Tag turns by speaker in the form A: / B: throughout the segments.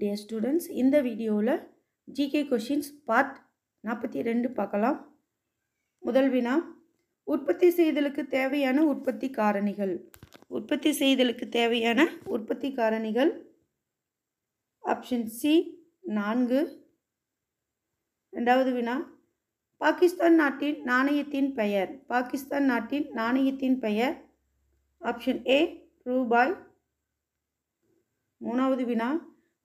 A: டே students இந்த வீடியோவில் GK questions part நாற்பத்தி ரெண்டு பார்க்கலாம் முதல் வினா உற்பத்தி செய்தலுக்கு தேவையான உற்பத்தி காரணிகள் உற்பத்தி செய்தலுக்கு தேவையான உற்பத்தி காரணிகள் ஆப்ஷன் சி நான்கு ரெண்டாவது வினா பாகிஸ்தான் நாட்டின் நாணயத்தின் பெயர் பாகிஸ்தான் நாட்டின் நாணயத்தின் பெயர் ஆப்ஷன் ஏ ரூபாய் மூணாவது வினா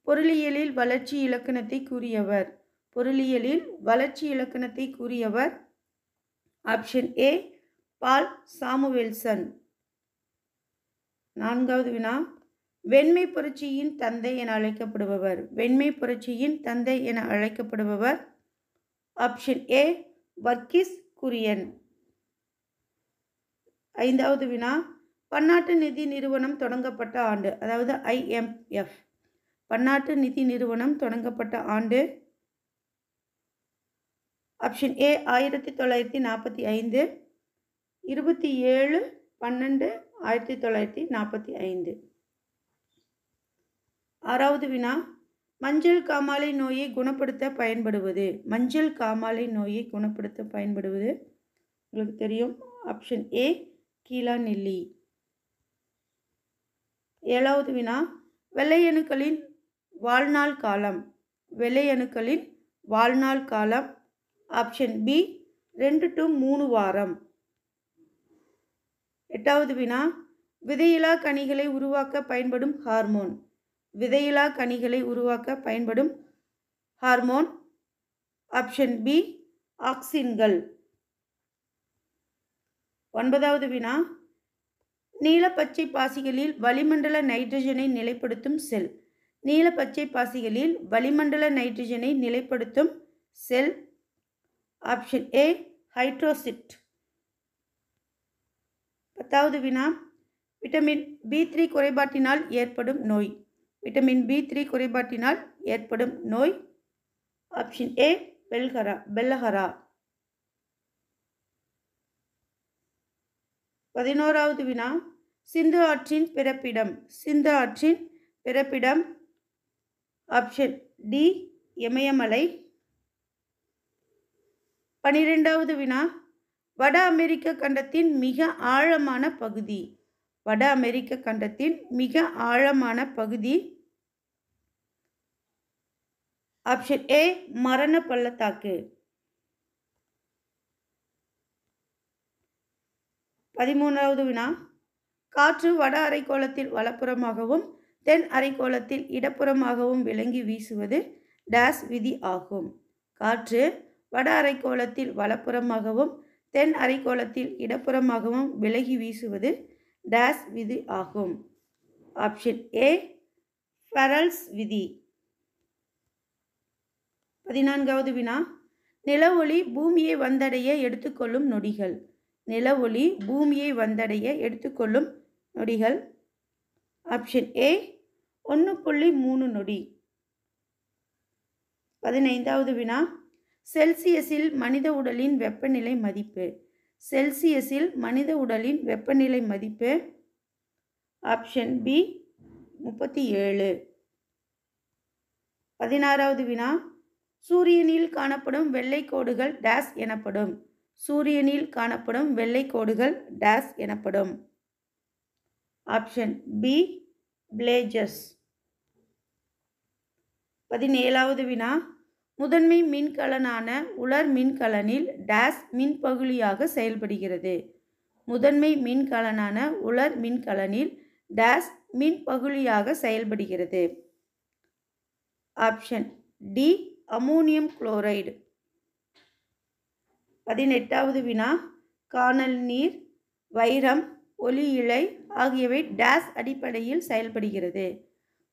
A: பொருளியலில் வளர்ச்சி இலக்கணத்தை கூறியவர் பொருளியலில் வளர்ச்சி இலக்கணத்தை கூறியவர் ஆப்ஷன் ஏ பால் சாமுவேல்சன் நான்காவது வினா வெண்மை புரட்சியின் தந்தை என அழைக்கப்படுபவர் வெண்மை புரட்சியின் தந்தை என அழைக்கப்படுபவர் ஆப்ஷன் ஏ வர்க்கிஸ் குரியன் ஐந்தாவது வினா பன்னாட்டு நிதி நிறுவனம் தொடங்கப்பட்ட ஆண்டு அதாவது ஐஎம்எஃப் பன்னாட்டு நிதி நிறுவனம் தொடங்கப்பட்ட ஆண்டு ஆப்ஷன் ஏ ஆயிரத்தி தொள்ளாயிரத்தி நாற்பத்தி ஐந்து இருபத்தி ஏழு பன்னெண்டு ஆயிரத்தி தொள்ளாயிரத்தி நாற்பத்தி ஐந்து ஆறாவது வினா மஞ்சள் காமாலை நோயை குணப்படுத்த பயன்படுவது மஞ்சள் காமாலை நோயை குணப்படுத்த பயன்படுவது உங்களுக்கு தெரியும் ஆப்ஷன் ஏ கீழா நெல்லி ஏழாவது வினா வெள்ளையணுக்களின் வாழ்நாள் காலம் வெள்ளையணுக்களின் வாழ்நாள் காலம் ஆப்ஷன் பி ரெண்டு டு மூணு வாரம் எட்டாவது வினா விதையிலா கனிகளை உருவாக்க பயன்படும் ஹார்மோன் விதையிலா கனிகளை உருவாக்க பயன்படும் ஹார்மோன் ஆப்ஷன் பி ஆக்சின்கள் ஒன்பதாவது வினா நீலப்பச்சை பாசிகளில் வளிமண்டல நைட்ரஜனை நிலைப்படுத்தும் செல் நீல பச்சை பாசிகளில் வளிமண்டல நைட்ரஜனை நிலைப்படுத்தும் செல் ஆப்ஷன் ஏ ஹைட்ரோசிட் பத்தாவது வினா விட்டமின் பி த்ரீ குறைபாட்டினால் ஏற்படும் நோய் விட்டமின் பி த்ரீ குறைபாட்டினால் ஏற்படும் நோய் ஆப்ஷன் ஏ பெல்ஹரா பெல்லஹரா பதினோராவது வினா சிந்து ஆற்றின் பிறப்பிடம் சிந்து ஆற்றின் பிறப்பிடம் ஆப்ஷன் டி இமயமலை பனிரெண்டாவது வினா வட அமெரிக்க கண்டத்தின் மிக ஆழமான பகுதி வட அமெரிக்க கண்டத்தின் மிக ஆழமான பகுதி ஆப்ஷன் ஏ மரண பள்ளத்தாக்கு பதிமூன்றாவது வினா காற்று வட அரைக்கோளத்தில் வலப்புறமாகவும் தென் அரைக்கோளத்தில் இடப்புறமாகவும் விளங்கி வீசுவது டேஸ் விதி ஆகும் காற்று வட அரைக்கோளத்தில் வலப்புறமாகவும் தென் அரைக்கோளத்தில் இடப்புறமாகவும் விலகி வீசுவது டேஸ் விதி ஆகும் ஆப்ஷன் ஏ ஃபரல்ஸ் விதி பதினான்காவது வினா நில ஒளி பூமியை வந்தடைய எடுத்துக்கொள்ளும் நொடிகள் நில ஒளி பூமியை வந்தடைய எடுத்துக்கொள்ளும் நொடிகள் ஆப்ஷன் ஏ ஒன்று புள்ளி மூணு நொடி பதினைந்தாவது வினா செல்சியஸில் மனித உடலின் வெப்பநிலை மதிப்பு செல்சியஸில் மனித உடலின் வெப்பநிலை மதிப்பு ஆப்ஷன் பி முப்பத்தி ஏழு பதினாறாவது வினா சூரியனில் காணப்படும் வெள்ளை கோடுகள் டேஸ் எனப்படும் சூரியனில் காணப்படும் வெள்ளை கோடுகள் டேஸ் எனப்படும் ஆப்ஷன் பி பிளேஜஸ் பதினேழாவது வினா முதன்மை மின்கலனான உலர் மின்கலனில் டேஸ் மின்பகுளியாக செயல்படுகிறது முதன்மை மின்கலனான உலர் மின்கலனில் டேஸ் மின்பகுளியாக செயல்படுகிறது ஆப்ஷன் டி அமோனியம் குளோரைடு பதினெட்டாவது வினா காணல் நீர் வைரம் ஒலி இலை ஆகியவை டேஸ் அடிப்படையில் செயல்படுகிறது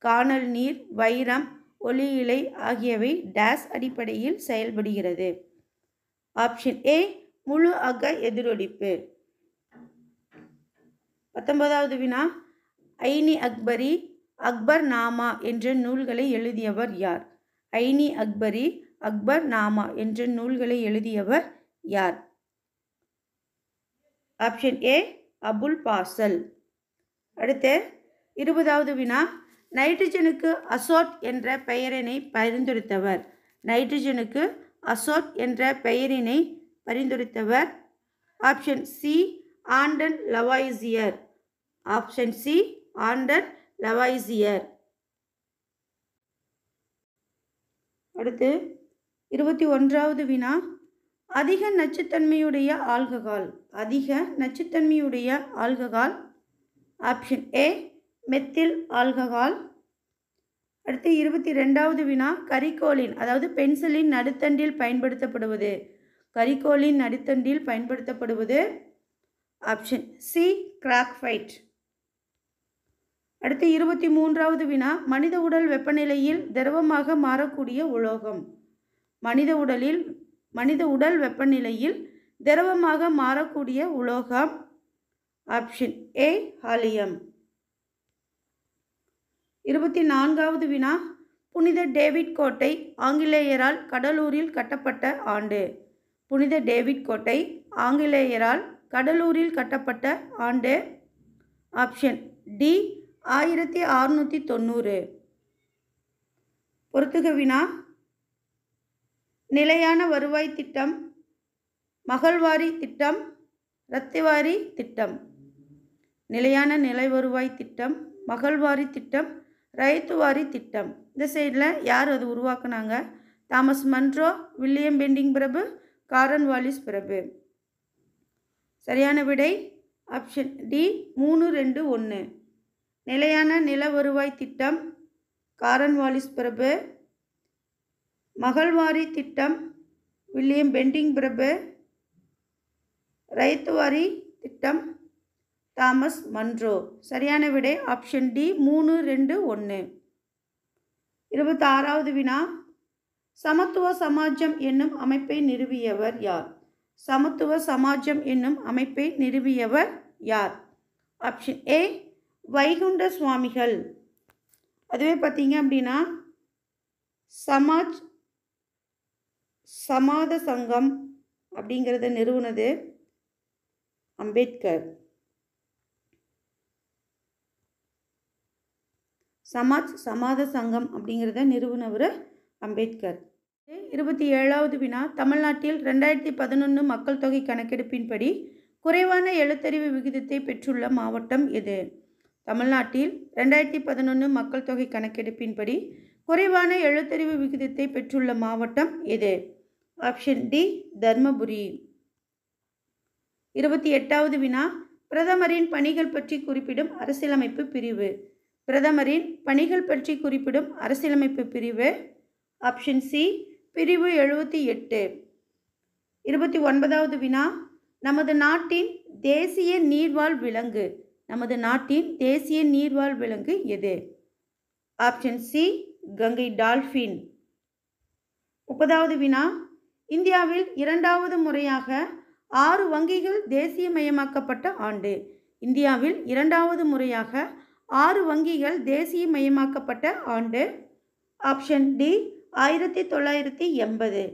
A: காணல் நீர் வைரம் ஒலி இலை ஆகியவை டேஸ் அடிப்படையில் செயல்படுகிறது ஆப்ஷன் ஏ முழு அக எதிரொலிப்பு பத்தொன்பதாவது வினா ஐனி அக்பரி அக்பர் நாமா என்ற நூல்களை எழுதியவர் யார் ஐனி அக்பரி அக்பர் நாமா என்ற நூல்களை எழுதியவர் யார் ஆப்ஷன் ஏ அபுல் பாசல் அடுத்து இருபதாவது வினா நைட்ரஜனுக்கு அசோட் என்ற பெயரினை பரிந்துரைத்தவர் நைட்ரஜனுக்கு அசோட் என்ற பெயரினை பரிந்துரைத்தவர் option C Antoine Lavoisier option C Antoine Lavoisier அடுத்து இருபத்தி ஒன்றாவது வினா அதிக நச்சுத்தன்மையுடைய ஆல்கஹால் அதிக நச்சுத்தன்மையுடைய alcohol option A methyl alcohol அடுத்து இருபத்தி ரெண்டாவது வினா கரிகோலின் அதாவது பென்சிலின் நடுத்தண்டில் பயன்படுத்தப்படுவது கரிகோலின் நடுத்தண்டில் பயன்படுத்தப்படுவது ஆப்ஷன் சி கிராக் ஃபைட் அடுத்து இருபத்தி மூன்றாவது வினா மனித உடல் வெப்பநிலையில் திரவமாக மாறக்கூடிய உலோகம் மனித உடலில் மனித உடல் வெப்பநிலையில் திரவமாக மாறக்கூடிய உலோகம் ஆப்ஷன் ஏ ஹாலியம் இருபத்தி நான்காவது வினா புனித டேவிட் கோட்டை ஆங்கிலேயரால் கடலூரில் கட்டப்பட்ட ஆண்டு புனித டேவிட் கோட்டை ஆங்கிலேயரால் கடலூரில் கட்டப்பட்ட ஆண்டு ஆப்ஷன் டி ஆயிரத்தி அறுநூற்றி தொண்ணூறு பொறுத்துக வினா நிலையான வருவாய் திட்டம் மகள்வாரி திட்டம் ரத்தவாரி திட்டம் நிலையான நிலை வருவாய் திட்டம் மகள்வாரி திட்டம் ரைத்துவாரி திட்டம் இந்த சைடில் யார் அது உருவாக்குனாங்க தாமஸ் மன்ட்ரோ வில்லியம் பெண்டிங் பிரபு காரன் வாலிஸ் பிரபு சரியான விடை ஆப்ஷன் டி மூணு ரெண்டு ஒன்று நிலையான நில வருவாய் திட்டம் காரன் வாலிஸ் பிரபு மகள்வாரி திட்டம் வில்லியம் பெண்டிங் பிரபு ரைத்துவாரி திட்டம் தாமஸ் மன்றோ சரியான விடை ஆப்ஷன் டி மூணு ரெண்டு ஒன்று இருபத்தாறாவது வினா சமத்துவ சமாஜம் என்னும் அமைப்பை நிறுவியவர் யார் சமத்துவ சமாஜம் என்னும் அமைப்பை நிறுவியவர் யார் ஆப்ஷன் ஏ வைகுண்ட சுவாமிகள் அதுவே பார்த்தீங்க அப்படின்னா சமாஜ் சமாத சங்கம் அப்படிங்கிறத நிறுவனது அம்பேத்கர் சமாஜ் சமாத சங்கம் அப்படிங்கிறத நிறுவனவர் அம்பேத்கர் இருபத்தி ஏழாவது வினா தமிழ்நாட்டில் ரெண்டாயிரத்தி பதினொன்று மக்கள் தொகை கணக்கெடுப்பின்படி குறைவான எழுத்தறிவு விகிதத்தை பெற்றுள்ள மாவட்டம் எது தமிழ்நாட்டில் ரெண்டாயிரத்தி பதினொன்று மக்கள் தொகை கணக்கெடுப்பின்படி குறைவான எழுத்தறிவு விகிதத்தை பெற்றுள்ள மாவட்டம் எது ஆப்ஷன் டி தர்மபுரி இருபத்தி எட்டாவது வினா பிரதமரின் பணிகள் பற்றி குறிப்பிடும் அரசியலமைப்பு பிரிவு பிரதமரின் பணிகள் பற்றி குறிப்பிடும் அரசியலமைப்பு பிரிவு ஆப்ஷன் சி பிரிவு எழுபத்தி எட்டு இருபத்தி ஒன்பதாவது வினா நமது நாட்டின் தேசிய நீர்வாழ் விலங்கு நமது நாட்டின் தேசிய நீர்வாழ் விலங்கு எது ஆப்ஷன் சி கங்கை டால்ஃபின் முப்பதாவது வினா இந்தியாவில் இரண்டாவது முறையாக ஆறு வங்கிகள் தேசியமயமாக்கப்பட்ட ஆண்டு இந்தியாவில் இரண்டாவது முறையாக ஆறு வங்கிகள் தேசிய மயமாக்கப்பட்ட ஆண்டு ஆப்ஷன் டி ஆயிரத்தி தொள்ளாயிரத்தி எண்பது